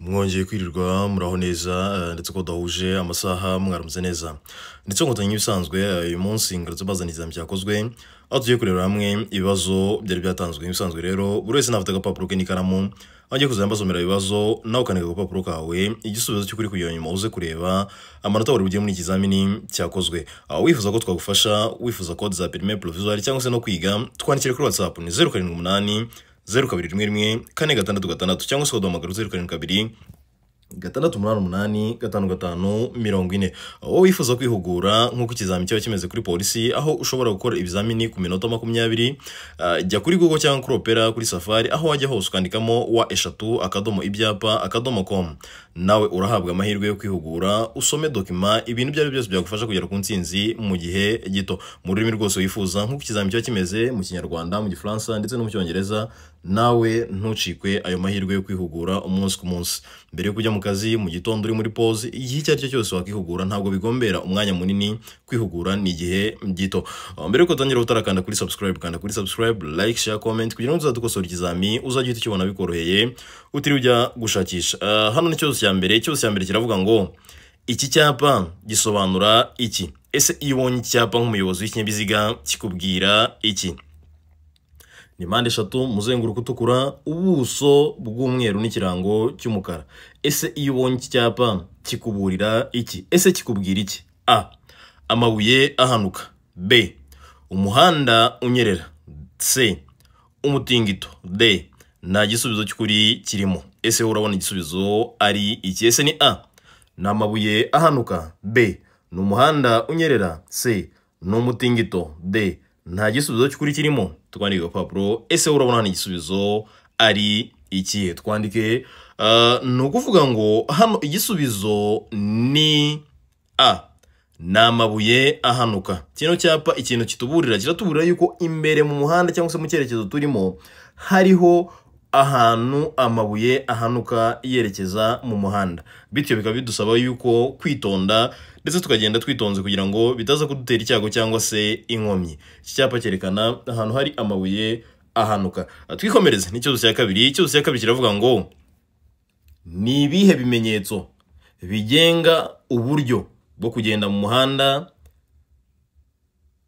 mwongeye kwirirwa muraho neza eh, ndetse ko dahuje amasaha mwaramutse neza ndetse nkotanyi ibisanzwe eh, uyu munsi ngarutse mbazaniza byakozwe aho tugiye kurebera hamwe ibibazo byari byatanzwe nk'ibisanzwe rero buri wese nafite agapapuro ke n'ikaramu agiye kuzajya mbasomera ibibazo nawe ukandika agapapuro kawe igisubizo cy'ukuri kugira nyuma uze kureba amanota wari bugiye muri iki cyakozwe aho wifuza ko twagufasha wifuza kode za perime porovizuwari cyangwa se no kwiga twandikire kuri watsapu ni zeru karindwi umunani zeru kabiri rimwe rimwe kane gatandatu gatandatu cyangwa se waduhamagara zeru karindwi kabiri gatandatu umunani umunani gatanu gatanu mirongo ine wowe wifuza kwihugura nk'uko ikizamini kiba kimeze kuri polisi aho ushobora gukora ibizamini ku minota makumyabiri ah, jya kuri google cyangwa kuri opera kuri safari aho wajya hose ukandikamo wa eshatu akadomo ibyapa akadomo com nawe urahabwa amahirwe yo kwihugura usome dokima ibintu ibyo ari byo byose byagufasha kugera ku ntsinzi mu gihe gito mu rurimi rwose wifuza nk'uko ikizamini kiba kimeze mu kinyarwanda mu gifaransa ndetse no mu cyongereza nawe ntucikwe ayo mahirwe yo kwihugura umunsi ku munsi mbere yo kujya mu kazi mu gitondo uri muri pause igihe icyo ari cyo cyose wakwihugura ntabwo bigombera umwanya munini kwihugura ni igihe gito uh, mbere yuko utangira utarakanda kuri subscribe kanda kuri subscribe like share comment kugira ngo uzadukosora ikizami uzajya uhita ukibona bikoroheye utiriwe ujya gushakisha uh, hano ni cyose cya mbere cyose cya mbere kiravuga ngo iki cyapa gisobanura iki ese iyo ubonye icyapa nk'umuyobozi w'ikinyabiziga kikubwira iki ni mpande eshatu umuzenguruko utukura ubuso bw'umweru n'ikirango cy'umukara ese iyo ubonye iki cyapa kikuburira iki ese kikubwira iki a amabuye ahanuka b umuhanda unyerera c umutingito d nta gisubizo cy'ukuri kirimo ese urabona igisubizo ari iki ese ni a ni amabuye ahanuka b ni umuhanda unyerera c ni umutingito d nta gisubizo cy'ukuri kirimo twandike agapapuro ese urabona hano igisubizo ari ikihe twandike ah, ni ukuvuga ngo hano igisubizo ni a ni amabuye ahanuka kino cyapa ikintu kituburira kiratuburira yuko imbere mu muhanda cyangwa se mu cyerekezo turimo hariho ahantu amabuye ahanuka yerekeza mu muhanda bityo bikaba bidusaba yuko kwitonda ndetse tukagenda twitonze kugira ngo bitaza kudutera icyago cyangwa se inkomyi iki cyapa cyerekana ahantu hari amabuye ahanuka ah, twikomereze n'ikibazo cya kabiri cyose cya kabiri kiravuga ngo ni ibihe bimenyetso bigenga uburyo bwo kugenda mu muhanda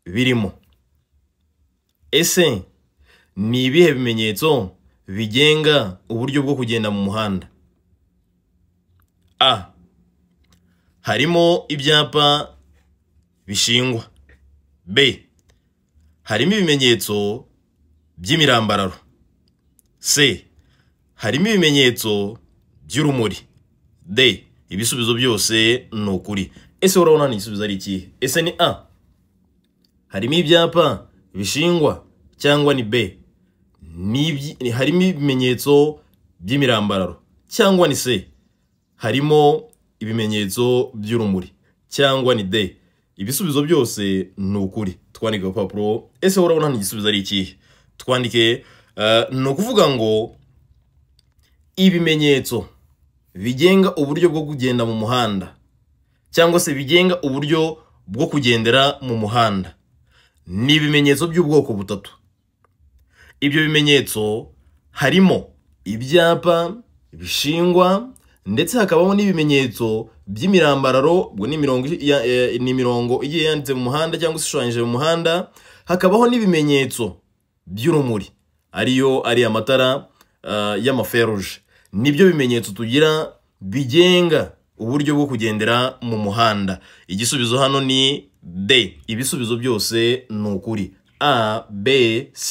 birimo ese ni ibihe bimenyetso bigenga uburyo bwo kugenda mu muhanda a harimo ibyapa bishingwa b harimo ibimenyetso by'imirambararo c harimo ibimenyetso by'urumuri d ibisubizo byose ni ukuri ese urabona ni igisubizo ari ikihe ese ni a harimo ibyapa bishingwa cyangwa ni b harimo ibimenyetso by'imirambararo cyangwa ni se harimo ibimenyetso by'urumuri cyangwa ni de ibisubizo byose ni ukuri twandike ku ese urabona hano igisubizo ari ikihe twandike eh, ni ukuvuga ngo ibimenyetso bigenga uburyo bwo kugenda mu muhanda cyangwa se bigenga uburyo bwo kugendera mu muhanda ni ibimenyetso by'ubwoko butatu ibyo bimenyetso harimo ibyapa bishingwa ndetse hakabamo n'ibimenyetso by'imirambararo ubwo ni imirongo eh, igiye yanditse mu muhanda cyangwa se ishushanyije mu muhanda hakabaho n'ibimenyetso by'urumuri ariyo ari amatara eh, y'amaferuje nibyo bimenyetso tugira bigenga uburyo bwo kugendera mu muhanda igisubizo hano ni d ibisubizo byose ni ukuri a b c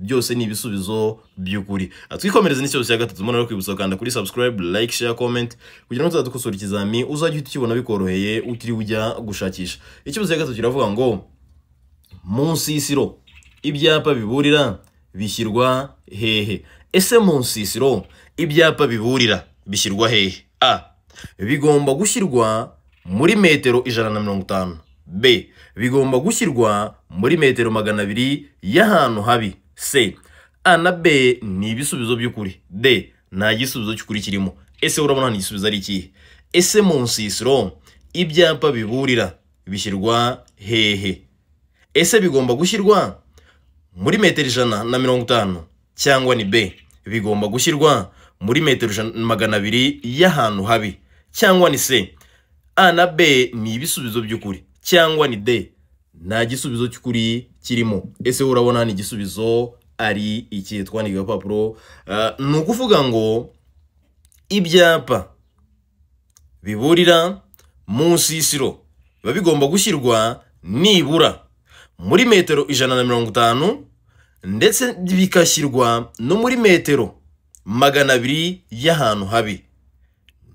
byose ni ibisubizo by'ukuri ah, twikomereze n'icyo cya gatatu mbona rero kwibutsa kanda kuri subscribe like share comment kugira ngo tuzadukosora ikizami uzajya uhita ukibona bikoroheye utiriwe ujya gushakisha ikibazo cya gatatu kiravuga ngo mu nsisiro ibyapa biburira bishyirwa hehe ese mu nsisiro ibyapa biburira bishyirwa hehe a bigomba gushyirwa muri metero ijana na mirongo itanu b bigomba gushyirwa muri metero magana abiri y'ahantu habi c a na b ni ibisubizo by'ukuri d nta gisubizo cy'ukuri kirimo ese urabona ni igisubizo ari ikihe ese mu nsisiro ibyapa biburira bishyirwa hehe ese bigomba gushyirwa muri metero ijana na mirongo itanu cyangwa ni b bigomba gushyirwa muri metero magana abiri y'ahantu habi cyangwa ni c a na b ni ibisubizo by'ukuri cyangwa ni d nta gisubizo cy'ukuri kirimo ese urabona ni igisubizo ari iki twandika agapapuro eh, ni ukuvuga ngo ibyapa biburira mu nsisiro biba bigomba gushyirwa nibura muri metero ijana na mirongo itanu ndetse bigashyirwa no muri metero magana abiri y'ahantu habi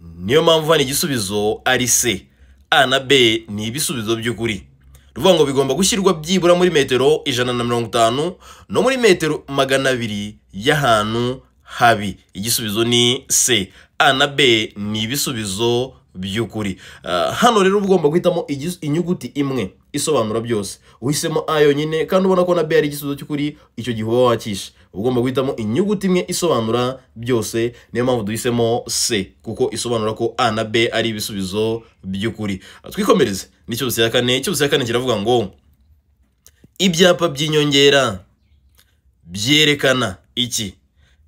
niyo mpamvu hano igisubizo ari se a na b ni ibisubizo by'ukuri ruvuga ngo bigomba gushyirwa byibura muri metero ijana na mirongo itanu no muri metero magana abiri y'ahantu habi igisubizo ni c a na b ni ibisubizo by'ukuri ah, hano rero uba ugomba guhitamo inyuguti imwe isobanura byose uhisemo a yonyine kandi ubona ko na b ari igisubizo cy'ukuri icyo gihe uba wakishe ugomba guhitamo inyuguti imwe isobanura byose niyo mpamvu duhisemo c kuko isobanura ko a na b ari ibisubizo by'ukuri ah, twikomereze n'icyubuso ya kane icyubuso ya kane kiravuga ngo ibyapa by'inyongera byerekana iki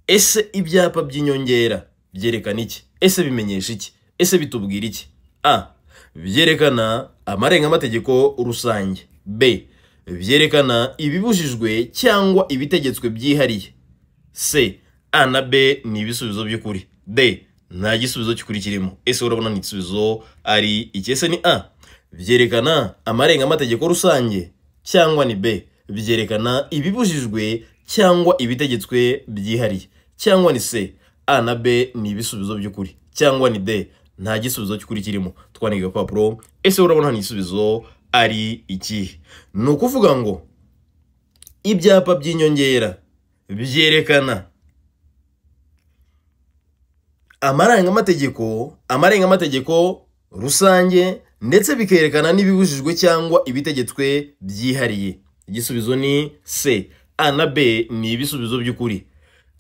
ese ibyapa by'inyongera byerekana iki ese bimenyesha iki ese bitubwira iki a byerekana amarengategeko rusange b byerekana ibibujijwe cyangwa ibitegetswe byihariye c a na b ni ibisubizo by'ukuri d nta gisubizo cy'ukuri kirimo ese urabona ni igisubizo ari iki ese ni a byerekana amarengategeko rusange cyangwa ni b byerekana ibibujijwe cyangwa ibitegetswe byihariye cyangwa ni c a na b ni ibisubizo by'ukuri cyangwa ni d nta gisubizo cy'ukuri kirimo twandika agapapuro ese urabona hano igisubizo ari ikihe ni ukuvuga ngo ibyapa by'inyongera byerekana amarangategeko amarengategeko rusange ndetse bikerekana n'ibibujijwe cyangwa ibitegetswe byihariye igisubizo ni c a na b ni ibisubizo by'ukuri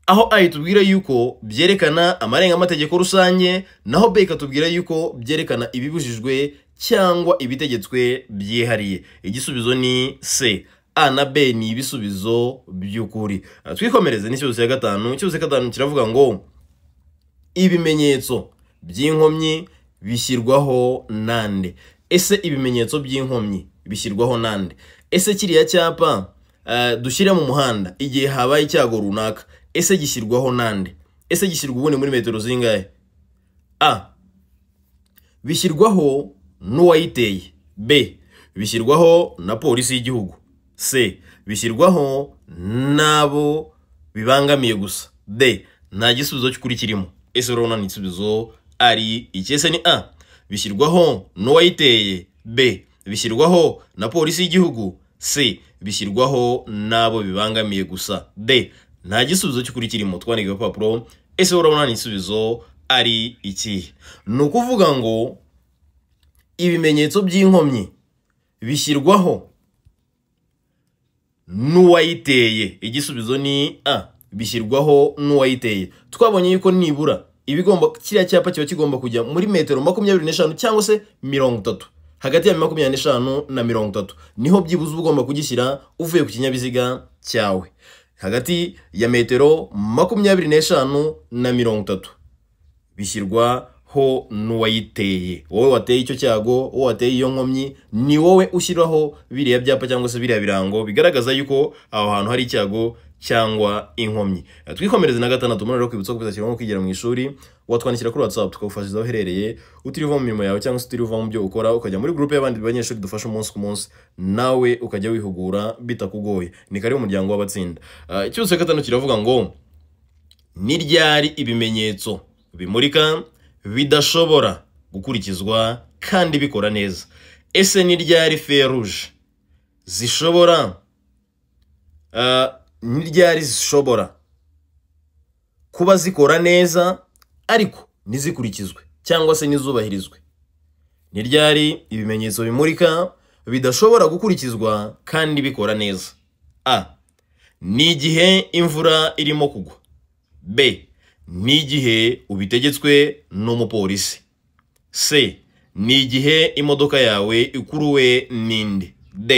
aho a itubwira yuko byerekana amarengamateko rusange naho b ikatubwira yuko byerekana ibibujijwe cyangwa ibitegetswe byihariye igisubizo ni c a na b ni ibisubizo by'ukuri ah, twikomereze n'ikibazo ya gatanu ikibazo cya gatanu kiravuga ngo ibimenyetso by'inkomyi bishyirwaho nande ese ibimenyetso by'inkomyi bishyirwaho nande ese kiriya cyapa eh, dushyira mu muhanda igihe habaye icyago runaka ese gishyirwaho nande ese gishyirwa ubundi muri metero zingahe a bishyirwaho n'uwayiteye b bishyirwaho na polisi y'igihugu c bishyirwaho n'abo bibangamiye gusa d nta gisubizo cy'ukuri kirimo ese urabona ni igisubizo ari ikese ni a bishyirwaho n'uwayiteye b bishyirwaho na polisi y'igihugu c bishyirwaho n'abo bibangamiye gusa d nta gisubizo cy'ukuri kirimo twandiga agapapuro ese urabona igisubizo ari iki ni ukuvuga ngo ibimenyetso by'inkomyi bishyirwaho n'uwayiteye igisubizo ni a bishyirwaho n'uwayiteye twabonye yuko nibura ibigomba kiriya cyapa kiba kigomba kujya muri metero makumyabiri n'eshanu cyangwa se mirongo itatu hagati ya makumyabiri n'eshanu na mirongo itatu niho byibuze uba ugomba kugishyira uvuye ku kinyabiziga cyawe hagati ya metero makumyabiri n'eshanu na mirongo itatu bishyirwaho n'uwayiteye wowe wateye icyo cyago wowe wateye iyo nkomyi ni wowe ushyiraho biriya byapa cyangwa se biriya birango bigaragaza yuko aho hantu hari icyago cyangwa inkomyi eh, twikomereze na gatandatu muri rero kwibutsa ko bizashyirwaho kwigira mu ishuri watwandikira kuri watsapu tukagufashiza aho uherereye utiriwe uva mu mirimo yawe cyangwa se utiriwe uva mu byo ukora ukajya muri gurupe y'abandi banyeshuri dufasha umunsi ku munsi nawe ukajya wihugura bitakugoye ni karibu umuryango w'abatsinda eh, ikibazo gatanu kiravuga ngo ni ryari ibimenyetso bimurika bidashobora gukurikizwa kandi bikora neza ese ni ryari feruje zishobora eh, ryari zishobora kuba zikora neza ariko ntizikurikizwe cyangwa se ntizubahirizwe ryari ibimenyetso bimurika bidashobora gukurikizwa kandi bikora neza a ni igihe imvura irimo kugwa b ni igihe ubitegetswe n'umupolisi c ni igihe imodoka yawe ikuruwe n'indi d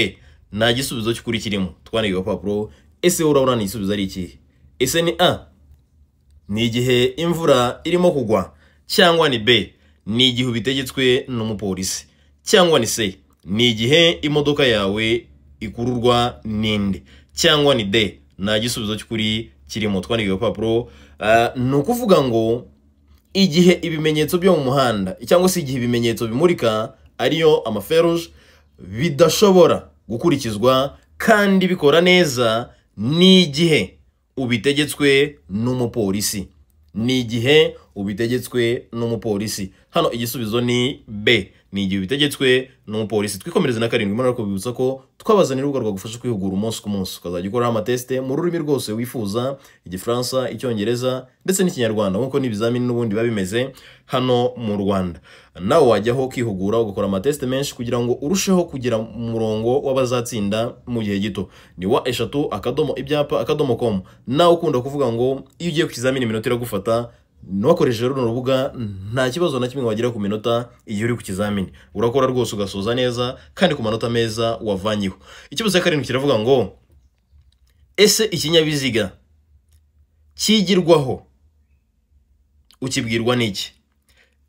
nta gisubizo cy'ukuri kirimo twandikiye agapapuro ese wowe urabona igisubizo ari ikihe ese ni a ni igihe imvura irimo kugwa cyangwa ni b ni igihe ubitegetswe n'umupolisi cyangwa ni c ni igihe imodoka yawe ikururwa n'indi cyangwa ni d nta gisubizo cy'ukuri kirimo twandika agapapuro ni ukuvuga ngo igihe ibimenyetso byo mu muhanda cyangwa se igihe ibimenyetso bimurika ariyo amaferuje bidashobora gukurikizwa kandi bikora neza n'igihe ubitegetswe n'umupolisi n'igihe ubitegetswe n'umupolisi hano igisubizo ni b ni igihe ubitegetswe n'umupolisi twikomereze na karindwi mbona kubibutsa ko twabazanira urubuga rwagufasha kwihugura umunsi ku munsi ukazajya ukoraho amatesite mu rurimi rwose wifuza igifaransa icyongereza ndetse n'ikinyarwanda nk'uko n'ibizamini n'ubundi biba bimeze hano mu rwanda nawe wajyaho kwihugura ugakora amateste menshi kugira ngo urusheho kugira umurongo w'abazatsinda mu gihe gito ni wa eshatu akadomo ibyapa akadomo komu nawe ukunda kuvuga ngo iyo ugiye ku kizamini iminota iragufata n'uwakoresheje runo rubuga nta kibazo na kimwe wagira ku minota igihe uri ku kizamini urakora rwose ugasoza neza kandi ku manota meza wavanyeho ikibazo cya karindwi kiravuga ngo ese ikinyabiziga kigirwaho ukibwirwa n'iki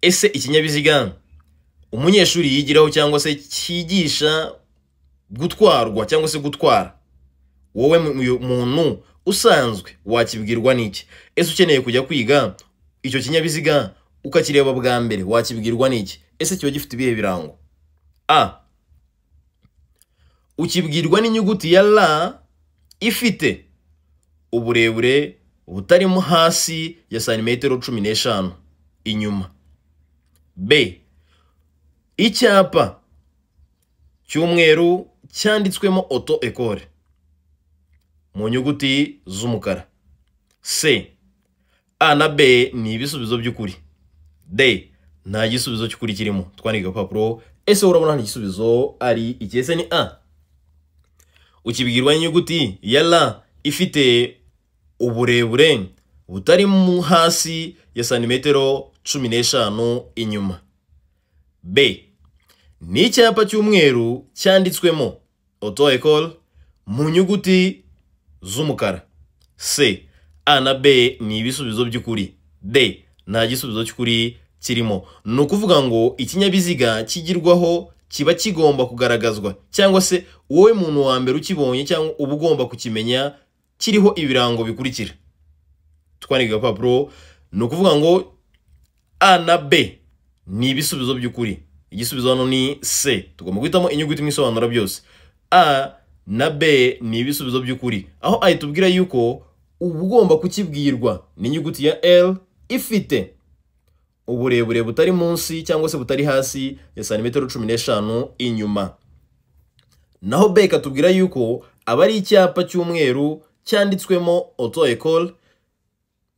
ese ikinyabiziga umunyeshuri yigiraho cyangwa se cyigisha gutwarwa cyangwa se gutwara wowe muntu usanzwe wakibwirwa n'iki ese ukeneye kujya kwiga icyo kinyabiziga ukakireba bwa mbere wakibwirwa n'iki ese kiba gifite ibihe birango a ukibwirwa n'inyuguti ya ra ifite uburebure butarimo hasi ya santimetero cumi n'eshanu inyuma b icyapa cy'umweru cyanditswemo oto ekore mu nyuguti z'umukara c a na b ni ibisubizo by'ukuri d nta gisubizo cy'ukuri kirimo twandika agapapuro ese urabona hano igisubizo ari iki ese ni a ukibwirwa n'inyuguti ya ra ifite uburebure butari mu hasi ya santimetero cumi n'eshanu inyuma b ni icyapa cy'umweru cyanditswemo oto mu nyuguti z'umukara c a na b ni ibisubizo by'ukuri d nta gisubizo cy'ukuri kirimo ni ukuvuga ngo ikinyabiziga kigirwaho kiba kigomba kugaragazwa cyangwa se wowe muntu wa mbere ukibonye cyangwa uba ugomba kukimenya kiriho ibirango bikurikira twandika agapapuro ni ukuvuga ngo a na b ni ibisubizo by'ukuri igisubizo hano ni c tugomba guhitamo inyuguti imwe isobanura byose a na b ni ibisubizo by'ukuri aho ahita ubwira yuko uba ugomba kukibwirwa n'inyuguti ya L ifite uburebure butari munsi cyangwa se butari hasi ya santimetero cumi n'eshanu inyuma naho beke atubwira yuko aba ari icyapa cy'umweru cyanditswemo oto ekole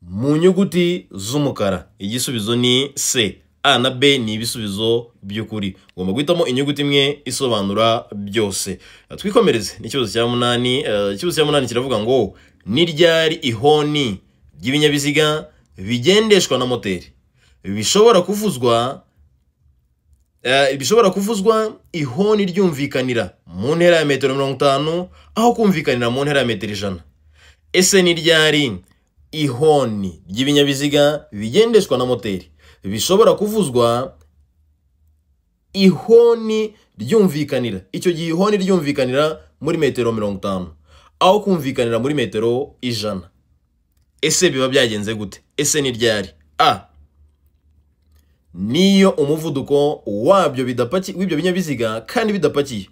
mu nyuguti z'umukara igisubizo ni c a na b ni ibisubizo by'ukuri ugomba guhitamo inyuguti imwe isobanura byose twikomereze n'ikibazo cya munani eh, ikibazo cya munani kiravuga ngo ni ryari ihoni ry'ibinyabiziga bigendeshwa na moteri bishobora kuvuzwa eh, bishobora kuvuzwa ihoni ryumvikanira mu ntera ya metero mirongo itanu aho kumvikanira mu ntera ya metero ijana ese ni ryari ihoni ry'ibinyabiziga bigendeshwa na moteri bishobora kuvuzwa ihoni ryumvikanira icyo gihe ihoni ryumvikanira muri metero mirongo itanu aho kumvikanira muri metero ijana ese biba byagenze gute ese ni ryari a niyo umuvuduko wabyo bidapaki w'ibyo binyabiziga kandi bidapakiye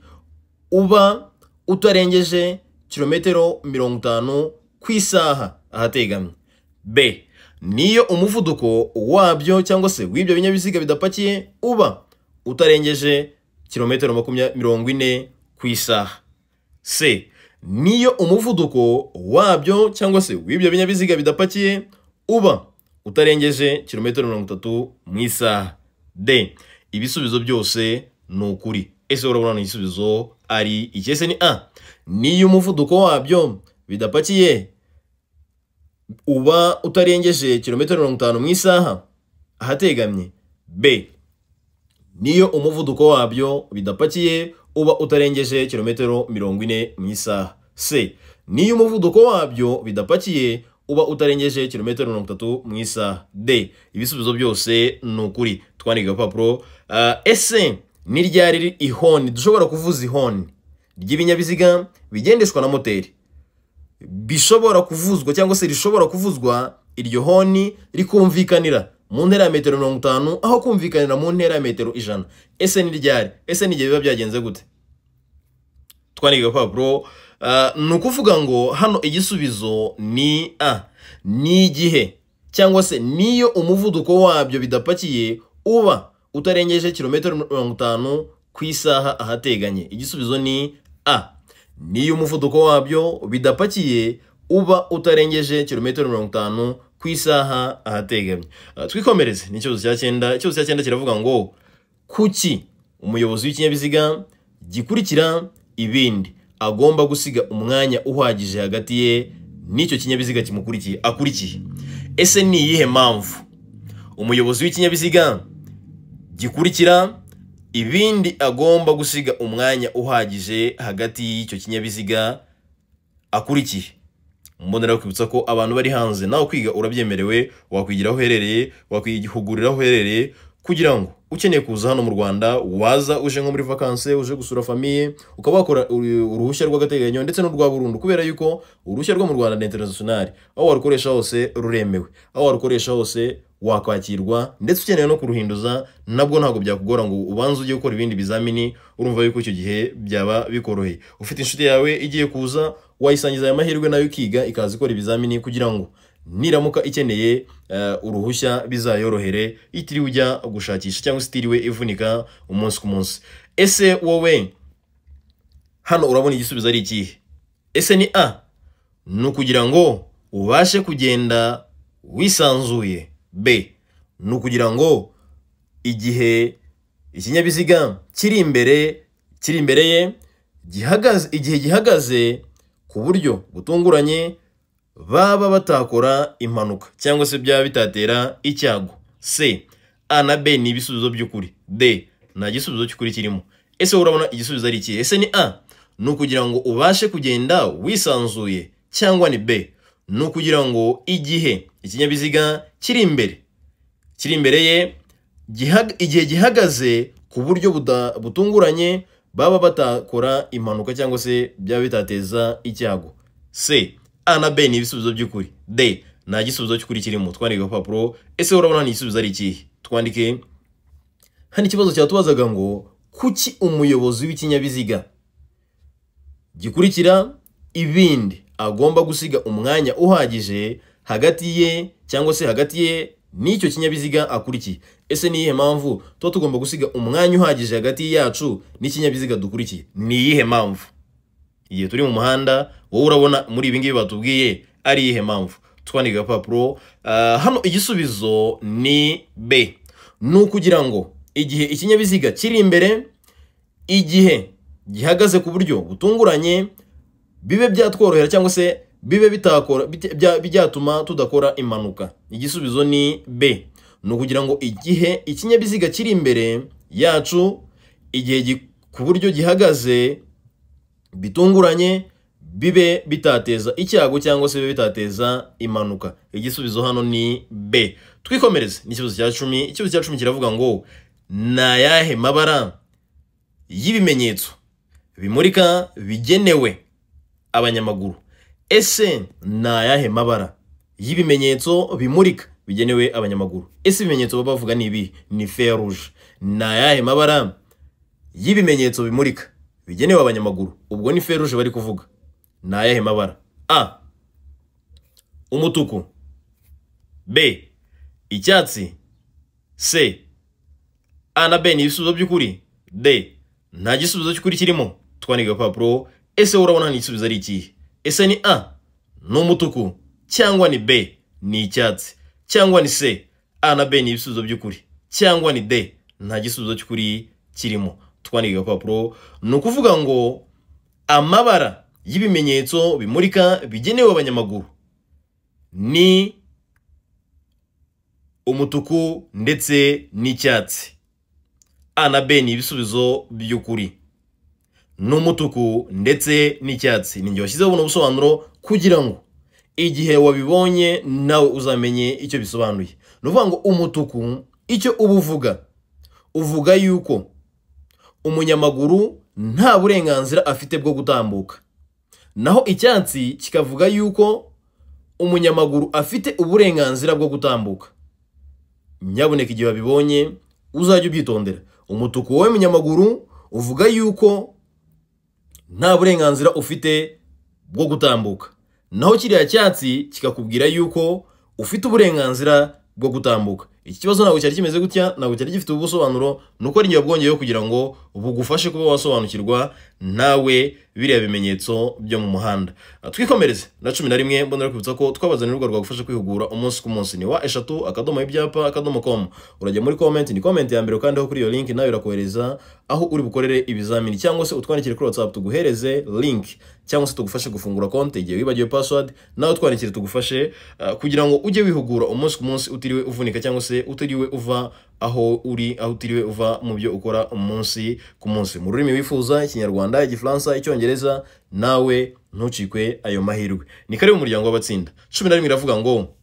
uba utarengeje kilometero mirongo itanu ku isaha ahategamye b niyo umuvuduko wabyo cyangwa se w'ibyo binyabiziga bidapakiye uba utarengeje kilometero mirongo ine ku isaha c niyo umuvuduko wabyo cyangwa se w'ibyo binyabiziga bidapakiye uba utarengeje kilometero mirongo itatu mu isaha de ibisubizo byose ni ukuri ese urabona igisubizo ari ikese ni a niyo umuvuduko wabyo bidapakiye uba utarengeje kilometero mirongo itanu mu isaha ahategamye b niyo umuvuduko wabyo bidapakiye uba utarengeje kilometero mirongo ine mu isaha se niyo umuvuduko wabyo bidapakiye uba utarengeje kilometero mirongo itatu mu isaha de ibisubizo byose ni ukuri twandika agapapuro ese ah, ni ryari ihoni dushobora kuvuza ihoni ry'ibinyabiziga bigendeshwa na moteri bishobora kuvuzwa cyangwa se rishobora kuvuzwa iryo honi rikumvikanira mu ntera ya metero mirongo itanu aho kumvikanira mu ntera ya metero ijana ese ni ryari ese n'igihe biba byagenze gute twandika igapapuro ah, ni ukuvuga ngo hano igisubizo ni a ni igihe cyangwa se niyo umuvuduko wabyo bidapakiye uba utarengeje kilometero mirongo itanu ku isaha ahateganye igisubizo ni a niyo umuvuduko wabyo bidapakiye uba utarengeje kilometero mirongo itanu ku isaha ahategamye ah, twikomereze ni icyorezo cya cyenda icyorezo cya cyenda kiravuga ngo kuki umuyobozi w'ikinyabiziga gikurikira ibindi agomba gusiga umwanya uhagije hagati ye n'icyo kinyabiziga kimukurikiye akurikiye ese ni iyihe mpamvu umuyobozi w'ikinyabiziga gikurikira ibindi agomba gusiga umwanya uhagije hagati y'icyo kinyabiziga akurikiye mbonera kwibutsa ko abantu bari hanze nawe kwiga urabyemerewe wakwigira aho uherereye wakwihugurira aho uherereye kugira ngo ukeneye kuza hano mu rwanda waza uje nko muri vakanse uje gusura famiye ukaba wakora uruhushya rw'agateganyo ndetse n'urwa burundu kubera yuko uruhushya rwo mu rwanda ni interinasiyonari aho warukoresha hose ruremewe aho warukoresha hose wakwakirwa ndetse ukeneye no kuruhinduza nabwo ntabwo byakugora ngo ubanze ujye gukora ibindi bizamini urumva yuko icyo gihe byaba bikoroheye ufite inshuti yawe igiye kuza wayisangiza aya mahirwe nayo ikiga ikaza ikora ibizamini kugira ngo niramuka ikeneye eh, uruhushya bizayorohere itiriwe ujya gushakisha cyangwa se itiriwe ivunika umunsi ku munsi ese wowe hano urabona igisubizo ari ikihe ese ni a ni ukugira ngo ubashe kugenda wisanzuye b ni ukugira ngo igihe ikinyabiziga kiri imbere kiri imbere ye gihagaze igihe gihagaze ku buryo butunguranye baba batakora impanuka cyangwa se byaba bitatera icyago c a na b ni ibisubizo by'ukuri d nta gisubizo cy'ukuri kirimo ese urabona igisubizo ari ikihe ese ni a ni ukugira ngo ubashe kugenda wisanzuye cyangwa ni b ni ukugira ngo igihe ikinyabiziga kiri imbere kiri imbere ye igihe gihagaze ku buryo butunguranye baba batakora impanuka cyangwa se byaba bitateza icyago c a na b ni ibisubizo by'ukuri d nta gisubizo cy'ukuri kirimo twandike agapapuro ese urabona ni igisubizo ari ikihe twandike hano ikibazo cyatubazaga ngo kuki umuyobozi w'ikinyabiziga gikurikira ibindi agomba gusiga umwanya uhagije hagati ye cyangwa se hagati ye n'icyo kinyabiziga akurikiye ese ni iyihe mpamvu tuba tugomba gusiga umwanya uhagije hagati yacu n'ikinyabiziga dukurikiye ni iyihe mpamvu igihe turi mu muhanda wowe urabona muri ibi ngibi batubwiye ari iyihe mpamvu twandika agapapuro ah, hano igisubizo ni b ni ukugira ngo igihe ikinyabiziga kiri imbere igihe gihagaze ku buryo butunguranye bibe byatworohera cyangwa se bibe bitakora byatuma tudakora impanuka igisubizo ni b ni ukugira ngo igihe ikinyabiziga kiri imbere yacu igihe ku buryo gihagaze bitunguranye bibe bitateza icyago cyangwa se bibe bitateza impanuka igisubizo hano ni b twikomereze ni ikibazo cya cumi ikibazo cya cumi kiravuga ngo ni ayahe mabara y'ibimenyetso bimurika bigenewe abanyamaguru ese ni ayahe mabara y'ibimenyetso bimurika bigenewe abanyamaguru ese ibimenyetso baba bavuga ni ibi ni feruje ni ayahe mabara y'ibimenyetso bimurika bigenewe abanyamaguru ubwo ni feruje bari kuvuga ni ayahe mabara a umutuku b icyatsi c a na b ni ibisubizo by'ukuri d nta gisubizo cy'ukuri kirimo twandika agapapuro ese urabona ni igisubizo ari ikihe ese ni a ni umutuku cyangwa ni b ni icyatsi cyangwa ni c a na b ni ibisubizo by'ukuri cyangwa ni d nta gisubizo cy'ukuri kirimo twandika agapapuro ni ukuvuga ngo amabara y'ibimenyetso bimurika bigenewe abanyamaguru ni umutuku ndetse n'icyatsi a na b ni ibisubizo by'ukuri n'umutuku ndetse n'icyatsi ni igihe washyizeho buno busobanuro kugira ngo igihe wabibonye nawe uzamenye icyo bisobanuye ni ukuvuga ngo umutuku icyo uba uvuga uvuga yuko umunyamaguru nta burenganzira afite bwo gutambuka naho icyatsi kikavuga yuko umunyamaguru afite uburenganzira bwo gutambuka nyaboneka igihe wabibonye uzajya ubyitondera umutuku wowe munyamaguru uvuga yuko nta burenganzira ufite bwo gutambuka naho kiriya cyatsi kikakubwira yuko ufite uburenganzira bwo gutambuka iki kibazo ntabwo cyari kimeze gutya ntabwo cyari gifite ubusobanuro ni uko ari igihe bwongeyeho kugira ngo bugufashe kuba wasobanukirwa nawe biriya bimenyetso byo mu muhanda ah, twikomereze na cumi na rimwe mbonera kwibutsa ko twabazaniye urubuga rwagufasha kwihugura umunsi ku munsi ni wa eshatu akadomo ibyapa akadomo komu urajya muri komenti ni komenti ya mbere kandi aho kuri iyo linki nawe irakohereza aho uri bukorere ibizamini cyangwa se utwandikire kuri watsapu tuguhereze linki cyangwa se tugufashe gufungura konti igihe wibagiwe password nawe twandikire tugufashe ah, kugira ngo ujye wihugura umunsi ku munsi utiriwe uvunika cyangwa se utiriwe uva aho uri aho utiriwe uva mu byo ukora umunsi ku munsi mu rurimi wifuza ikinyarwanda igifaransa icyongereza nawe ntucikwe ayo mahirwe ni kare mu muryango w'abatsinda cumi na rimwe iravuga ngo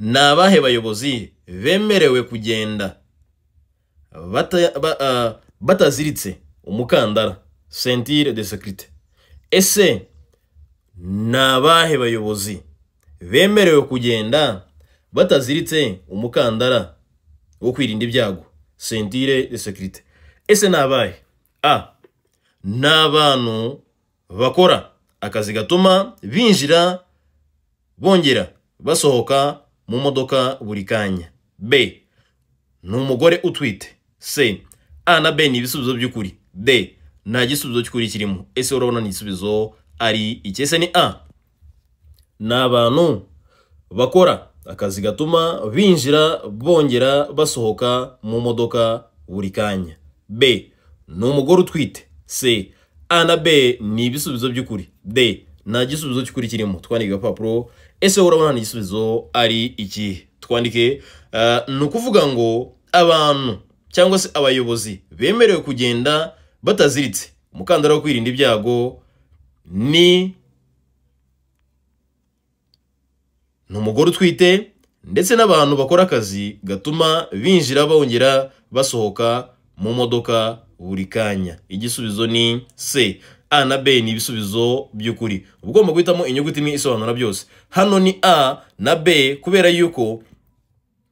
ni abahe bayobozi bemerewe kugenda bataziritse umukandara sentire de sekirite ese ni abahe bayobozi bemerewe kugenda bataziritse umukandara wo kwirinda ibyago sentire de sekirite ese nabaye a ni abantu bakora akazi gatuma binjira bongera basohoka mu modoka buri kanya b ni umugore utwite c a na b ni ibisubizo by'ukuri d nta gisubizo cy'ukuri kirimo ese urabona ni igisubizo ari iki ese ni a ni abantu bakora akazi gatuma binjira bongera basohoka mu modoka buri kanya b ni umugore utwite c a na b ni ibisubizo by'ukuri d nta gisubizo cy'ukuri kirimo twandike agapapuro ese urabona nta gisubizo ari iki twandike eh, ni ukuvuga ngo abantu cyangwa se abayobozi bemerewe kugenda bataziritse umukandara wo kwirinda ibyago ni ni umugore utwite ndetse n'abantu bakora akazi gatuma binjira bongera basohoka mu modoka buri kanya igisubizo ni c a na b ni ibisubizo by'ukuri uba ugomba guhitamo inyuguti imwe isobanura byose hano ni a na b kubera yuko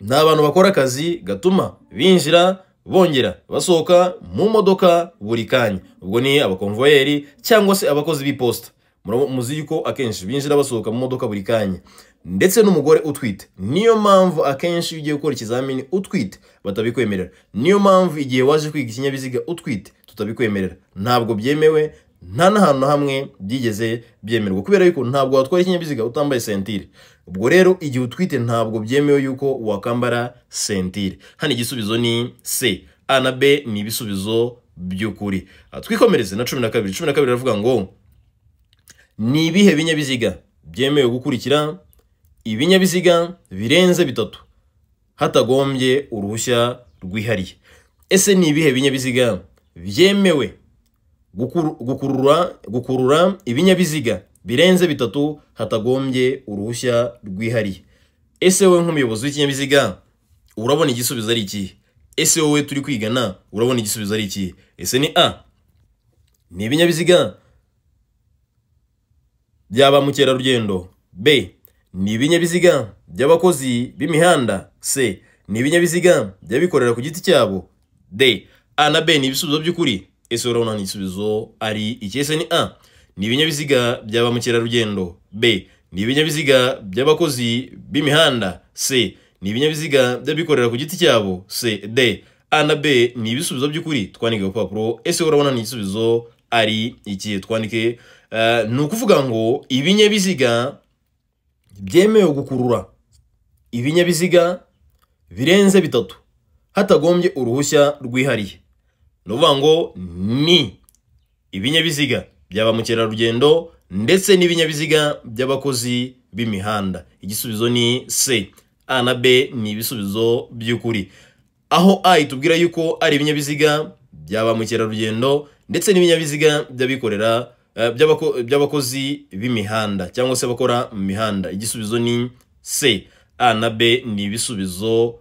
ni abantu bakora akazi gatuma binjira bongera basohoka mu modoka buri kanya ubwo ni abakonvoyeri cyangwa se abakozi b'iposita muzi yuko akenshi binjira basohoka mu modoka buri kanya ndetse n'umugore utwite niyo mpamvu akenshi iyo ugiye gukora ikizamini utwite batabikwemerera niyo mpamvu igihe waje kwiga ikinyabiziga utwite tutabikwemerera ntabwo byemewe nta n'ahantu na hamwe byigeze byemerwa kubera yuko ntabwo watwara ikinyabiziga utambaye sentire ubwo rero igihe utwite ntabwo byemewe yuko wakambara sentire hano igisubizo ni c a na b ni ibisubizo by'ukuri ah, twikomereze na cumi na kabiri cumi na kabiri aravuga ngo ni ibihe binyabiziga byemewe gukurikira ibinyabiziga birenze bitatu hatagombye uruhushya rwihariye ese ni ibihe binyabiziga byemewe gukurura gukurura ibinyabiziga birenze bitatu hatagombye uruhushya rwihariye ese wowe nk'umuyobozi w'ikinyabiziga urabona igisubizo ari ikihe ese wowe turi kwigana urabona igisubizo ari ikihe ese ni a ni ibinyabiziga bya mukerarugendo b ni ibinyabiziga by'abakozi b'imihanda c ni ibinyabiziga by'abikorera ku giti cyabo de a na b ni ibisubizo by'ukuri ese urabona ni igisubizo ari icyese ni a ni ibinyabiziga bya ba mukerarugendo b ni ibinyabiziga by'abakozi b'imihanda c ni ibinyabiziga by'abikorera ku giti cyabo c d a na b ni ibisubizo by'ukuri twandike ku rupapuro ese urabona ni igisubizo ari ikihe twandike eh, ni ukuvuga ngo ibinyabiziga byemewe gukurura ibinyabiziga birenze bitatu hatagombye uruhushya rwihariye ni ukuvuga ngo ni ibinyabiziga bya ba mukerarugendo ndetse n'ibinyabiziga by'abakozi b'imihanda igisubizo ni C, a na b ni ibisubizo by'ukuri aho a itubwira yuko ari ibinyabiziga bya ba mukerarugendo ndetse n'ibinyabiziga by'abikorera Eh, by'abakozi b'imihanda cyangwa se bakora mu mihanda igisubizo ni c a na b ni ibisubizo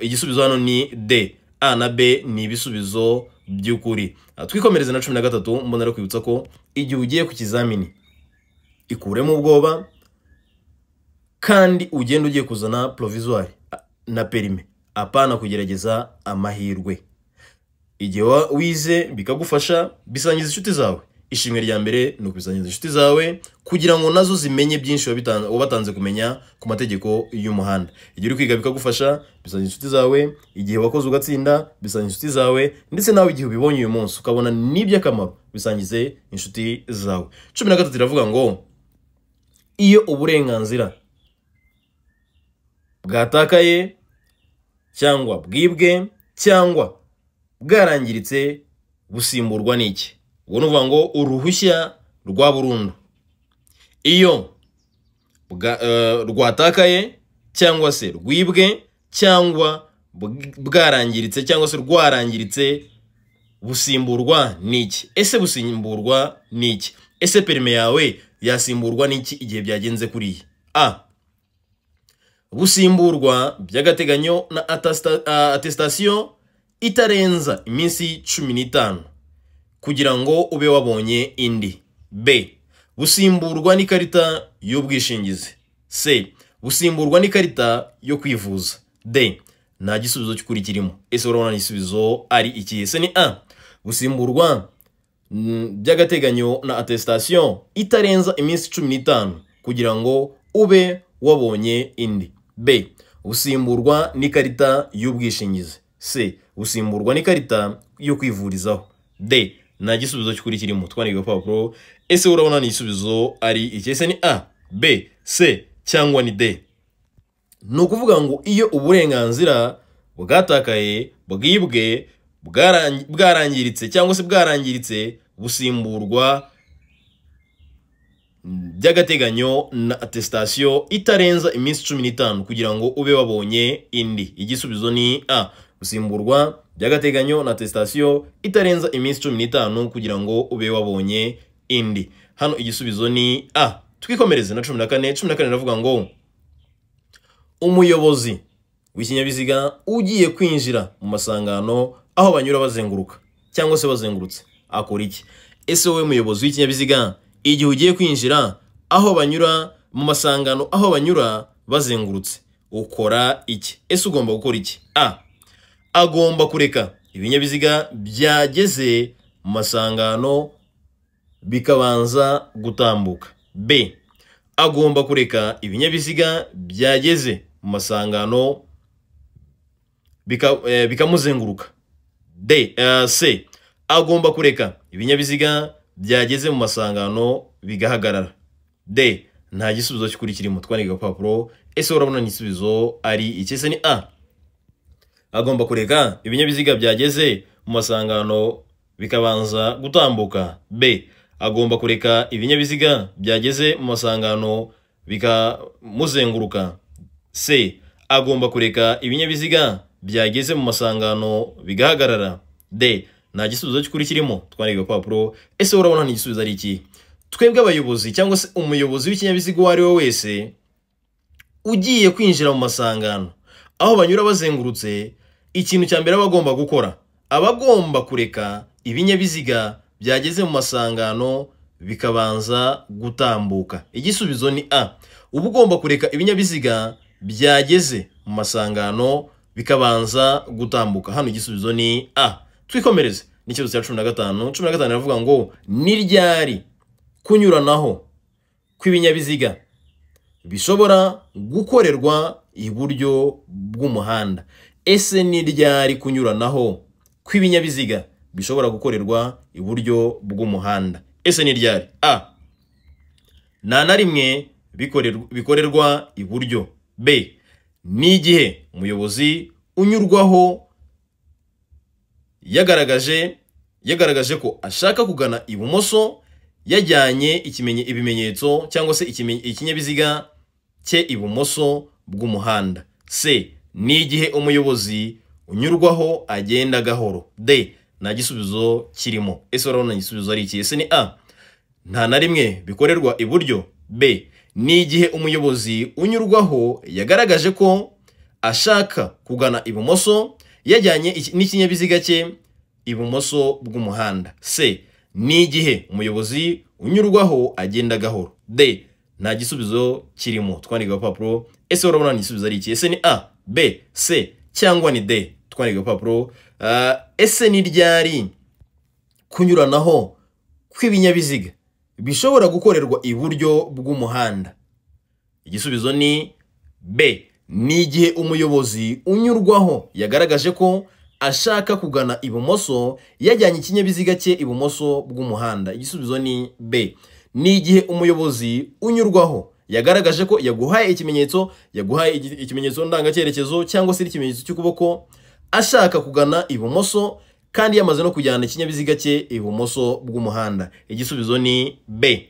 igisubizo hano ni d a na b ni ibisubizo by'ukuri ah, twikomereze na cumi na gatatu mbona kwibutsa ko igihe ugiye ku kizamini ikuremo ubwoba kandi ugenda ugiye kuzana provizwari na perime apana kugerageza amahirwe igihe wize bikagufasha bisangiza inshuti zawe ishimwe rya mbere ni ukubisangiza inshuti zawe kugira ngo nazo zimenye byinshi batanze kumenya ku mategeko y'umuhanda igihe uri kwiga bikagufasha bisangiza inshuti zawe igihe wakoze ugatsinda bisangiza inshuti zawe ndetse nawe igihe ubibonye uyu munsi ukabona n'iby'akamaro bisangize inshuti zawe cumi na gatatu iravuga ngo iyo uburenganzira bwatakaye cyangwa bwibwe cyangwa bwarangiritse busimburwa n'iki ubwo ni ngo uruhushya rwa burundu iyo eh, rwatakaye cyangwa se rwibwe cyangwa bwarangiritse cyangwa se rwarangiritse busimburwa n'iki ese busimburwa n'iki ese perime yawe yasimburwa n'iki igihe byagenze kuriya a busimburwa by'agateganyo na atesitasiyo eh, itarenza iminsi cumi n'itanu kugira ngo ube wabonye indi b gusimburwa n'ikarita y'ubwishingizi c gusimburwa n'ikarita yo kwivuza d nta gisubizo cy'ukuri kirimo ese urabona igisubizo ari iki se ni a gusimburwa mm, by'agateganyo na atesitasiyo itarenza iminsi cumi n'itanu kugira ngo ube wabonye indi b gusimburwa n'ikarita y'ubwishingizi c gusimburwa n'ikarita yo kwivurizaho d nta gisubizo cy'ukuri kirimo twandika agapapuro ese urabona ni igisubizo ari iki ese ni a b c cyangwa ni d ni ukuvuga ngo iyo uburenganzira bwatakaye bwibwe bwarangiritse cyangwa se bwarangiritse busimburwa by'agateganyo na atesitasiyo itarenza iminsi cumi n'itanu kugira ngo ube wabonye indi igisubizo ni a gusimburwa by'agateganyo na tesitasiyo itarenza iminsi cumi n'itanu kugira ngo ube wabonye indi hano igisubizo ni a twikomereze na cumi na kane cumi na kane iravuga ngo umuyobozi w'ikinyabiziga ugiye kwinjira mu masangano aho banyura bazenguruka cyangwa se bazengurutse akora iki ese wowe muyobozi w'ikinyabiziga igihe ugiye kwinjira aho banyura mu masangano aho banyura bazengurutse ukora iki ese ugomba gukora iki a agomba kureka ibinyabiziga byageze mu masangano bikabanza gutambuka b agomba kureka ibinyabiziga byageze mu masangano eh, bikamuzenguruka d eh, c agomba kureka ibinyabiziga byageze mu masangano bigahagarara d nta gisubizo cy'ukuri kiri mu twandika agapapuro ese urabona igisubizo ari ikese ni a agomba kureka ibinyabiziga byageze mu masangano bikabanza gutambuka b agomba kureka ibinyabiziga byageze mu masangano bikamuzenguruka c agomba kureka ibinyabiziga byageze mu masangano bigahagarara d nta gisubizo cy'ukuri kirimo twandika agapapuro ese urabona ni igisubizo ari iki twebwe abayobozi cyangwa se umuyobozi w'ikinyabiziga uwo ari we wese ugiye kwinjira mu masangano aho banyura bazengurutse ikintu cya mbere aba agomba gukora aba agomba kureka ibinyabiziga byageze mu masangano bikabanza gutambuka igisubizo ni a uba ugomba kureka ibinyabiziga byageze mu masangano bikabanza gutambuka hano igisubizo ni a twikomereze n'ikibazo cya cumi na gatanu cumi na gatanu iravuga ngo ni ryari kunyuranaho kw'ibinyabiziga bishobora gukorerwa iburyo bw'umuhanda ese ni ryari kunyuranaho kw'ibinyabiziga bishobora gukorerwa iburyo bw'umuhanda ese ni ryari a nta na rimwe bikorerwa iburyo b ni igihe umuyobozi unyurwaho yagaragaje yagaragaje ko ashaka kugana ibumoso yajyanye ibimenyetso cyangwa se ikinyabiziga cye ibumoso bw'umuhanda C ni igihe umuyobozi unyurwaho agenda gahoro D nta gisubizo kirimo ese urabona igisubizo ari iki ese ni a nta na rimwe bikorerwa iburyo b ni igihe umuyobozi unyurwaho yagaragaje ko ashaka kugana ibumoso yajyanye n'ikinyabiziga cye ibumoso bw'umuhanda c ni igihe umuyobozi unyurwaho agenda gahoro d nta gisubizo kirimo twandika agapapuro ese urabona igisubizo ari iki ese ni a b c cyangwa ni d twandika agapapuro uh, ese ni ryari kunyuranaho kw'ibinyabiziga bishobora gukorerwa iburyo bw'umuhanda igisubizo ni b ni igihe umuyobozi unyurwaho yagaragaje ko ashaka kugana ibumoso yajyanye ikinyabiziga cye ibumoso bw'umuhanda igisubizo ni b ni igihe umuyobozi unyurwaho yagaragaje ko yaguhaye ikimenyetso yaguhaye ikimenyetso ndangacyerekezo cyangwa se ikimenyetso cy'ukuboko ashaka kugana ibumoso kandi yamaze no kujyana ikinyabiziga cye ibumoso bw'umuhanda igisubizo ni b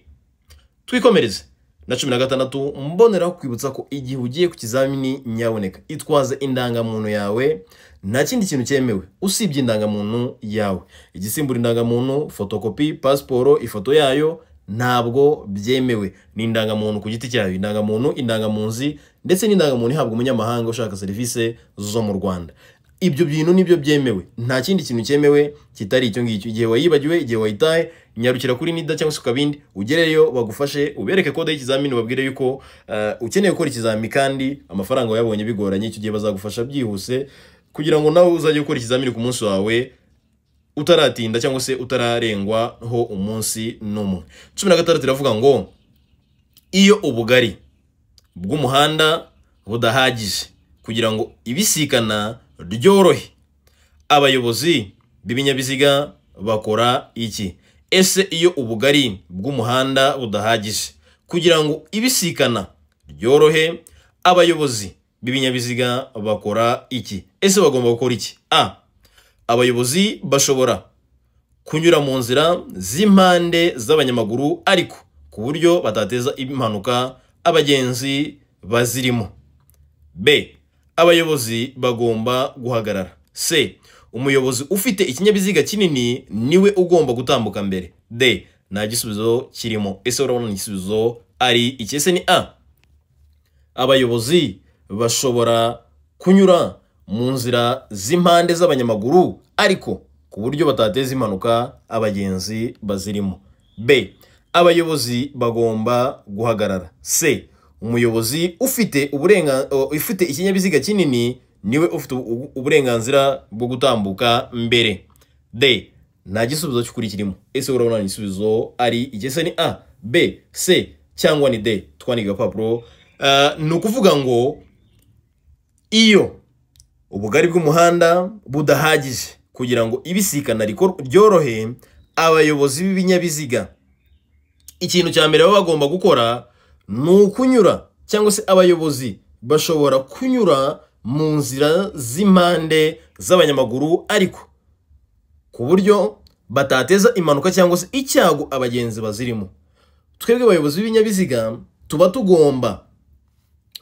twikomereze na cumi na gatandatu mbonera kwibutsa ko igihe ugiye ku kizamini nyaboneka itwaze indangamuntu yawe nta kindi kintu cyemewe usibye indangamuntu yawe igisimbura indangamuntu fotokopi pasiporo ifoto yayo ntabwo byemewe ni indangamuntu ku giti cyawe, indangamuntu indangamunzi ndetse n'indangamuntu ihabwa umunyamahanga ushaka serivisi zo mu rwanda ibyo bintu nibyo byemewe nta kindi kintu cyemewe kitari icyo ngicyo igihe wayibagiwe igihe wayitaye nyarukira kuri nida cyangwa se ukabindi ugereyo bagufashe ubereke kode y'ikizamini ubabwire yuko eh, ukeneye gukora ikizamini kandi amafaranga wayabonye bigoranye icyo gihe bazagufasha byihuse kugira ngo nawe uzajye gukora ikizamini ku munsi wawe utaratinda cyangwa se utararengwaho umunsi n'umwe cumi na gatandatu iravuga ngo iyo ubugari bw'umuhanda budahagije kugira ngo ibisikana ryorohe abayobozi b'ibinyabiziga bakora iki ese iyo ubugari bw'umuhanda budahagije kugira ngo ibisikana ryorohe abayobozi b'ibinyabiziga bakora iki ese bagomba gukora iki a abayobozi bashobora kunyura mu nzira z'impande z'abanyamaguru ariko ku buryo batateza impanuka abagenzi bazirimo b abayobozi bagomba guhagarara c umuyobozi ufite ikinyabiziga kinini niwe ugomba gutambuka mbere d nta gisubizo kirimo ese urabona igisubizo ari iki ese ni a abayobozi bashobora kunyura mu nzira z'impande z'abanyamaguru ariko ku buryo batateza impanuka abagenzi bazirimo b abayobozi bagomba guhagarara c umuyobozi ufite ufite ikinyabiziga kinini niwe ufite uburenganzira bwo gutambuka mbere d nta gisubizo cy'ukuri kirimo ese urabona igisubizo ari igese ni a b c cyangwa ni d twandika agapapuro eh, ni ukuvuga ngo iyo ubugari bw'umuhanda budahagije kugira ngo ibisikana ryorohe abayobozi b'ibinyabiziga ikintu cya mbere baba bagomba gukora ni ukunyura cyangwa se abayobozi bashobora kunyura mu nzira z'impande z'abanyamaguru ariko ku buryo batateza impanuka cyangwa se icyago abagenzi bazirimo twebwe abayobozi b'ibinyabiziga tuba tugomba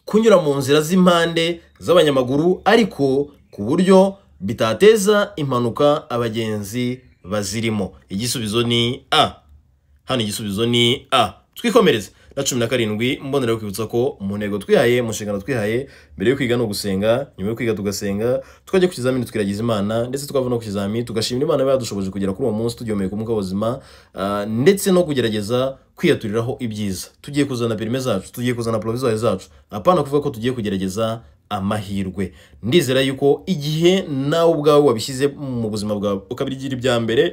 kunyura mu nzira z'impande z'abanyamaguru ariko ku buryo bitateza impanuka abagenzi bazirimo igisubizo ni a hano igisubizo ni a twikomereze na cumi na karindwi mbonera yo kwibutsa ko mu ntego twihaye mu nshingano twihaye mbere yo kwiga ni ugusenga nyuma yo kwiga tugasenga tukajya ku kizamini tukiragiza imana ndetse twava no ku kizamini tugashimira imana yadushoboje kugera kuri uwo munsi turyomeye ku mwuka w'ubuzima ah, ndetse no kugerageza kwiyaturiraho ibyiza tugiye kuzana perime zacu tugiye kuzana poroviziyo zacu apana kuvuga ko tugiye kugerageza amahirwe ndizera yuko igihe nawe ubwawe wabishyize mu buzima bwawe ukabigira ibya mbere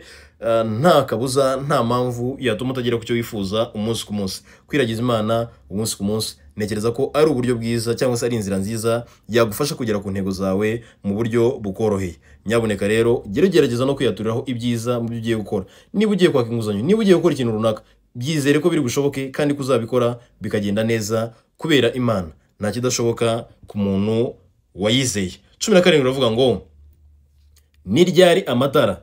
eh, nta kabuza nta mpamvu yatuma utagera ku cyo wifuza umunsi ku munsi kwiragiza imana umunsi ku munsi ntekereza ko ari uburyo bwiza cyangwa se ari inzira nziza yagufasha kugera ku ntego zawe mu buryo bukoroheye nyabuneka rero gerageza no kwiyaturiraho ibyiza mu byo ugiye gukora niba ugiye kwaka inguzanyo niba ugiye gukora ikintu runaka byizere ko biri bushoboke kandi ko uzabikora bikagenda neza kubera imana nta kidashoboka ku muntu wayizeye cumi na karindwi uravuga ngo ni ryari amatara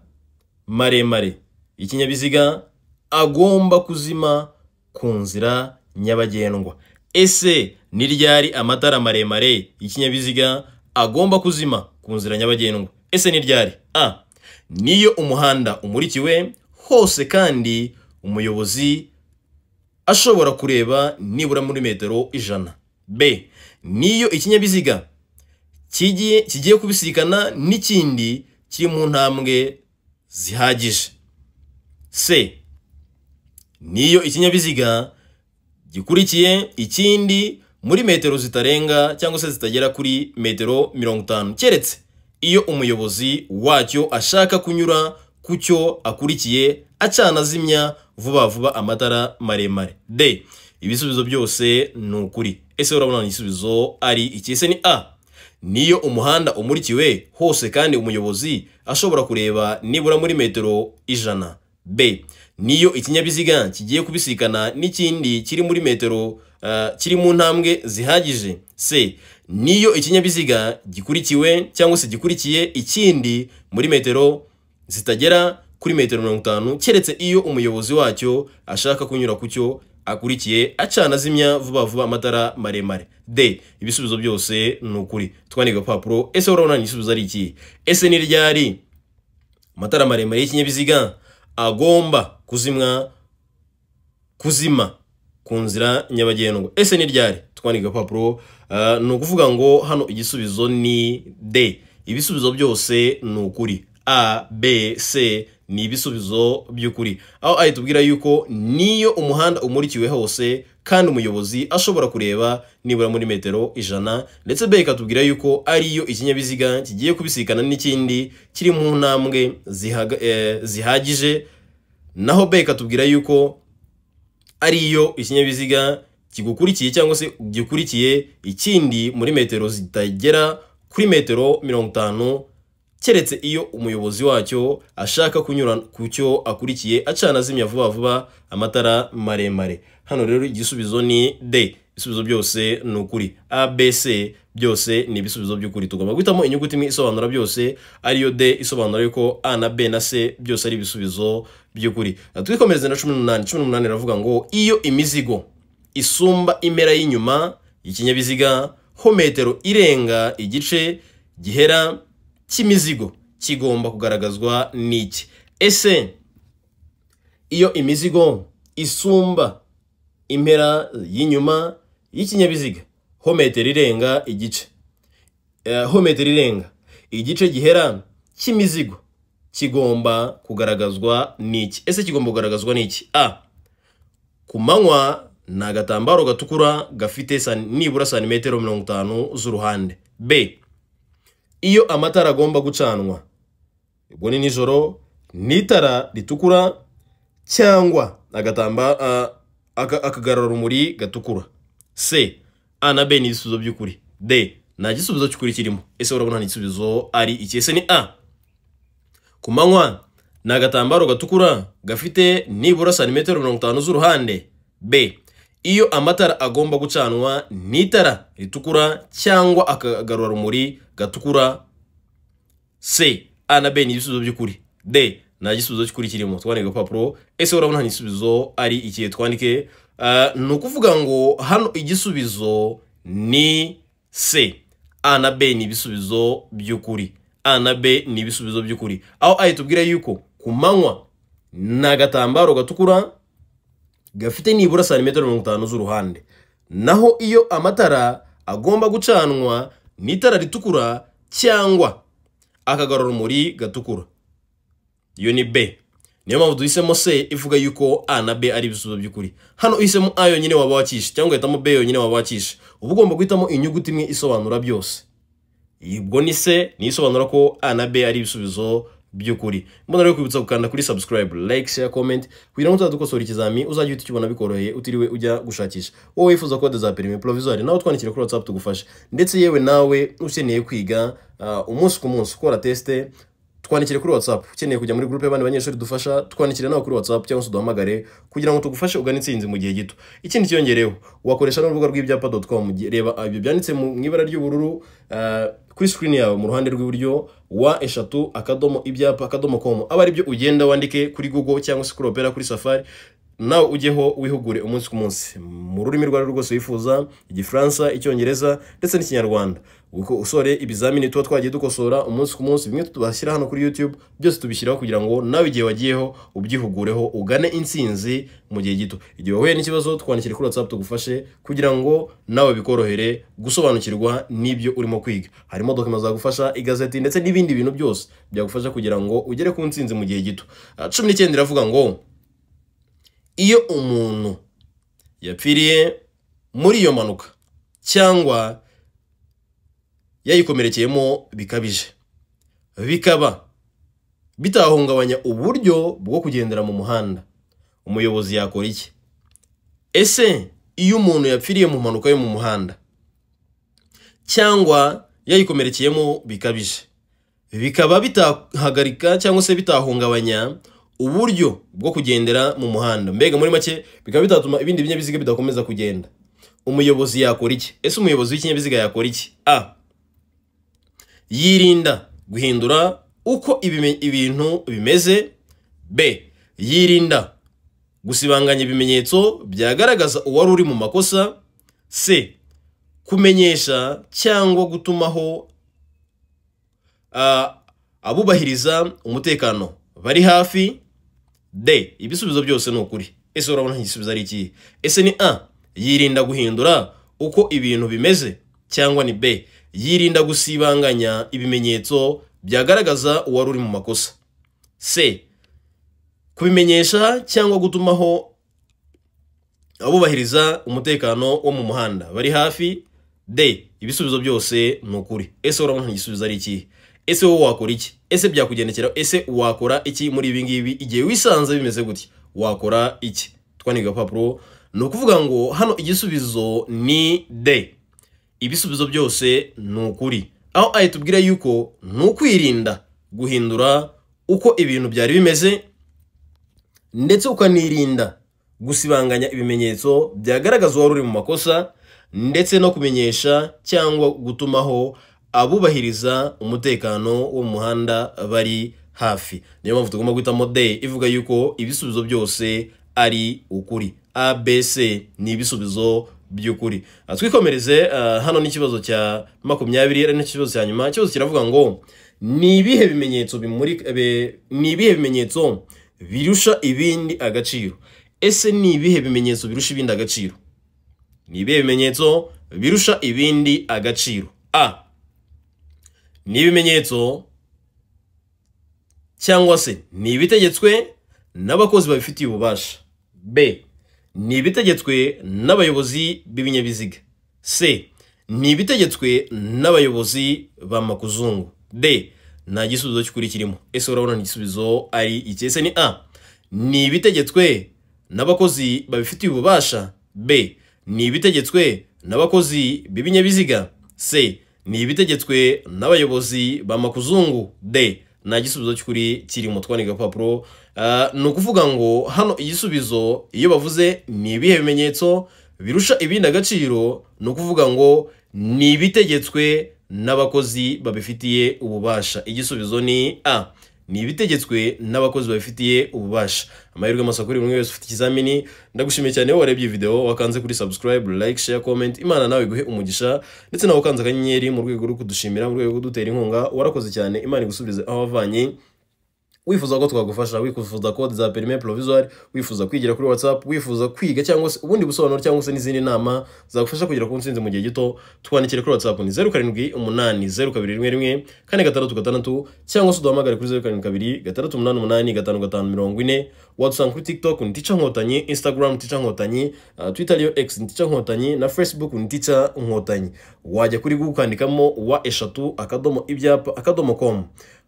maremare ikinyabiziga agomba kuzima ku nzira nyabagendwa ese ni ryari amatara maremare ikinyabiziga agomba kuzima ku nzira nyabagendwa ese ni ryari a niyo umuhanda umurikiwe hose kandi umuyobozi ashobora kureba nibura muri metero ijana b niyo ikinyabiziga kigiye kubisikana n'ikindi kiri mu ntambwe zihagije c niyo ikinyabiziga gikurikiye ikindi muri metero zitarenga cyangwa se zitagera kuri metero mirongo itanu keretse iyo umuyobozi wacyo ashaka kunyura ku cyo akurikiye acana azimya vuba vuba amatara maremare d ibisubizo byose ni ukuri ese urabona igisubizo ari iki ese ni a niyo umuhanda umurikiwe hose kandi umuyobozi ashobora kureba nibura muri metero ijana b niyo ikinyabiziga kigiye kubisikana n'ikindi kiri muri metero eh, kiri mu ntambwe zihagije c niyo ikinyabiziga gikurikiwe cyangwa se gikurikiye ikindi muri metero zitagera kuri metero mirongo itanu keretse iyo umuyobozi wacyo ashaka kunyura ku cyo akurikiye acana azimya vuba vuba amatara maremare de ibisubizo byose ni ukuri twandika agapapuro ese urabona igisubizo ari iki ese ni ryari amatara maremare y'ikinyabiziga agomba kuzimwa kuzima ku nzira nyabagendwa ese ni ryari twandika agapapuro ah, ni ukuvuga ngo hano igisubizo ni de ibisubizo byose ni ukuri a b c ni ibisubizo by'ukuri aho ari tubwira yuko niyo umuhanda umurikiwe hose kandi umuyobozi ashobora kureba nibura muri metero ijana ndetse be ikatubwira yuko ariyo ikinyabiziga kigiye kubisikana n'ikindi kiri mu ntambwe eh, zihagije naho be ikatubwira yuko ariyo ikinyabiziga kigukurikiye cyangwa se gikurikiye ikindi muri metero zitagera kuri metero mirongo itanu keretse iyo umuyobozi wacyo ashaka kunyura ku cyo akurikiye acana azimya vuba vuba amatara maremare hano rero igisubizo ni d ibisubizo byose ni ukuri abc byose ni ibisubizo by'ukuri tugomba guhitamo inyuguti imwe isobanura byose ariyo de isobanura yuko a na b na c byose ari ibisubizo by'ukuri twikomereze na cumi n'umunani cumi n'umunani iravuga ngo iyo imizigo isumba impera y'inyuma y'ikinyabiziga ho metero irenga igice gihera cy'imizigo kigomba kugaragazwa n'iki ese iyo imizigo isumba impera y'inyuma y'ikinyabiziga ho metero irenga igice eh, ho metero irenga igice gihera cy'imizigo kigomba kugaragazwa n'iki ese kigomba kugaragazwa n'iki a ku manywa ni agatambaro gatukura gafite nibura santimetero mirongo itanu z'uruhande b iyo amatara agomba gucanwa ubwo ni nijoro n'itara ritukura cyangwa akagarurarumuri gatukura c a na b ni igisubizo by'ukuri d nta gisubizo cy'ukuri kirimo ese urabona nta gisubizo ari iki ese ni a ku manywa ni agatambaro gatukura gafite nibura santimetero mirongo itanu z'uruhande b iyo amatara agomba gucanwa n'itara ritukura cyangwa akagarurarumuri gatukura c a na b ni ibisubizo by'ukuri d nta gisubizo cy'ukuri kirimo twandika agapapuro ese urabona nta gisubizo ari ikihe twandike uh, ni ukuvuga ngo hano igisubizo ni c a na b ni ibisubizo by'ukuri a na b ni ibisubizo by'ukuri aho ayi tubwira yuko ku manywa ni agatambaro gatukura gafite nibura santimetero mirongo itanu z'uruhande naho iyo amatara agomba gucanwa n'itara ritukura cyangwa akagarurumuri gatukura iyo ni b niyo mpamvu duhisemo c ivuga yuko a na b ari ibisubizo by'ukuri hano uhisemo a yonyine waba wakishe cyangwa uhitamo b yonyine waba wakishe uba ugomba guhitamo inyuguti imwe isobanura byose ubwo ni se niyo isobanura ko a na b ari ibisubizo by'ukuri mbona rero kwibutsa gukanda kuri subscribe like share comment kugira ngo utazadukosora ikizami uzajya uhita ukibona bikoroheye utiriwe ujya gushakisha wowe wifuza kode za perime provisoire nawe twandikire kuri whatsapp tugufasha ndetse yewe nawe ukeneye kwiga uh, umunsi ku munsi ukora tesite twandikire kuri watsapu ukeneye kujya muri gurupe y'abandi banyeshuri dufasha twandikire nawe kuri watsapu cyangwa se uduhamagare kugira ngo tugufashe ugane insinzi mu gihe gito ikindi cyiyongereyeho wakoresha n'urubuga rw'ibyapa doti komu reba ah, ibyo byanditse mu ibara ry'ubururu ah, kuri screen yawe mu ruhande rw'iburyo wa eshatu akadomo ibyapa akadomo komu aba ari byo ugenda wandike kuri google cyangwa se kuri opera kuri safari nawe ujyeho wihugure umunsi ku munsi mu rurimi rwawe rwose wifuza igifaransa icyongereza ndetse n'ikinyarwanda usore ibizamini tuba twagiye dukosora umunsi ku munsi bimwe tubashyira hano kuri YouTube byose tubishyiraho kugira ngo nawe igihe wagiyeho ubyihugureho ugane intsinzi mu gihe gito igihe wahuye n'ikibazo twandikire kuri WhatsApp tugufashe kugira ngo nawe bikorohere gusobanukirwa n'ibyo urimo kwiga harimo dokima zagufasha igazeti ndetse n'ibindi bintu byose byagufasha kugira ngo ugere ku ntsinzi mu gihe gito ah, cumi n'icyenda iravuga ngo iyo umuntu yapfiriye muri iyo manuka cyangwa yayikomerekeyemo bikabije bikaba bitahungabanya uburyo bwo kugendera mu muhanda umuyobozi yakora iki ese iyo umuntu yapfiriye mu mpanuka yo mu muhanda cyangwa yayikomerekeyemo bikabije bikaba bitahagarika cyangwa se bitahungabanya uburyo bwo kugendera mu muhanda mbega muri make bikaba bitatuma ibindi binyabiziga bidakomeza kugenda umuyobozi yakora iki ese umuyobozi w'ikinyabiziga yakora iki a yirinda guhindura uko ibintu bimeze b yirinda gusibanganya ibimenyetso byagaragaza uwari uri mu makosa c kumenyesha cyangwa gutumaho ah, abubahiriza umutekano bari hafi d ibisubizo byose ni ukuri ese urabona igisubizo ari ikihe ese ni a yirinda guhindura uko ibintu bimeze cyangwa ni b yirinda gusibanganya ibimenyetso byagaragaza uwari uri mu makosa c kubimenyesha cyangwa gutumaho abubahiriza umutekano wo mu muhanda bari hafi d ibisubizo byose ni ukuri ese urabona igisubizo ari iki ese wowe wakora iki ese byakugendekera ese wakora iki muri ibi ngibi igihe wisanze bimeze gutya wakora iki twandiga agapapuro ni ukuvuga ngo hano igisubizo ni d ibisubizo byose ni ukuri aho ari tubwira yuko ni ukwirinda guhindura uko ibintu byari bimeze ndetse ukanirinda gusibanganya ibimenyetso byagaragaza uwari uri mu makosa ndetse no kumenyesha cyangwa gutumaho abubahiriza umutekano wo mu muhanda bari hafi niyo mpamvu tugomba guhitamo de ivuga yuko ibisubizo byose ari ukuri abc ni ibisubizo by'ukuri ah, twikomereze ah, hano n'ikibazo cya makumyabiri ari n'ikibazo cya nyuma cyose kiravuga ngo ni ibihe bimenyetso ni ibihe bimenyetso birusha ibindi agaciro ese ni ibihe bimenyetso birusha ibindi agaciro ni ibihe bimenyetso birusha ibindi agaciro a ni ibimenyetso cyangwa se ni ibitegetswe n'abakozi babifitiye ububasha b ni ibitegetswe n'abayobozi b'ibinyabiziga c ni ibitegetswe n'abayobozi ba d nta gisubizo cy'ukuri kirimo ese urabona igisubizo ari iki ni a ni ibitegetswe n'abakozi babifitiye ububasha b ni ibitegetswe n'abakozi b'ibinyabiziga c ni ibitegetswe n'abayobozi ba makuzungu d nta gisubizo cy'ukuri kiri mu twandiga agapapuro uh, ni ukuvuga ngo hano igisubizo iyo bavuze ni ibihe bimenyetso birusha ibindi agaciro ni ukuvuga ngo ni ibitegetswe n'abakozi babifitiye ububasha igisubizo ni a ni ibitegetswe n'abakozi babifitiye ububasha amahirwe masa kuri buri wese ufite ikizamini ndagushimiye cyane wowe warebye video wakanze kuri subscribe like share comment imana nawe iguhe umugisha ndetse nawe ukanze akanyenyeri mu rwego rwo kudushimira mu rwego rwo kudutera inkunga warakoze cyane imana igusubize aho wavanye wifuza ko twagufasha wifuza kode za perime provisoire wifuza kwigira kuri whatsapp wifuza kwiga cyangwa se ubundi busobanuro cyangwa se n'izindi nama zagufasha kugera ku ntsinzi mu gihe gito twandikire kuri whatsapp ni zeru karindwi umunani zeru kabiri rimwe rimwe kane gatandatu gatandatu cyangwa se uduhamagare kuri zeru karindwi kabiri gatandatu umunani umunani gatanu gatanu mirongo ine watusanga kuri tiktok ni nkotanyi instagram tica nkotanyi uh, yo x ni nkotanyi na facebook ni nkotanyi wajya kuri gukandikamo wa eshatu akadomo ibyapa akadomo com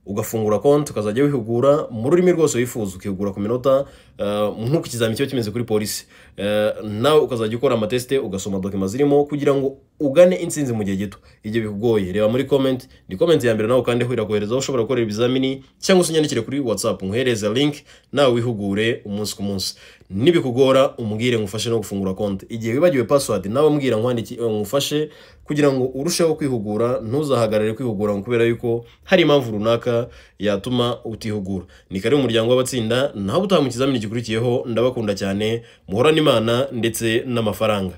ugafungura konti ukazajya wihugura mu rurimi rwose wifuza ukihugura ku minota eh, nk'uko ikizamini kiba kimeze kuri polisi eh, nawe ukazajya ukora amatesite ugasoma dokima zirimo kugira ngo ugane insinzi mu gihe gito igihe bikugoye reba muri komenti ni komenti ya mbere nawe ukandeho irakoherezaho ushobora gukorera ibizamini cyangwa se unyandikire kuri watsapu nkuhereze link nawe wihugure umunsi ku munsi nibikugora umubwire ngufashe no gufungura konti igihe wibagiwe password nawe mbwira nkwandiki eh, ngufashe kugira ngo urusheho kwihugura ntuzahagarare kwihugura kubera yuko hari impamvu runaka yatuma utihugura ni kare umuryango w'abatsinda naho utaha mu kizamini gikurikiyeho ndabakunda cyane muhorana imana ndetse n'amafaranga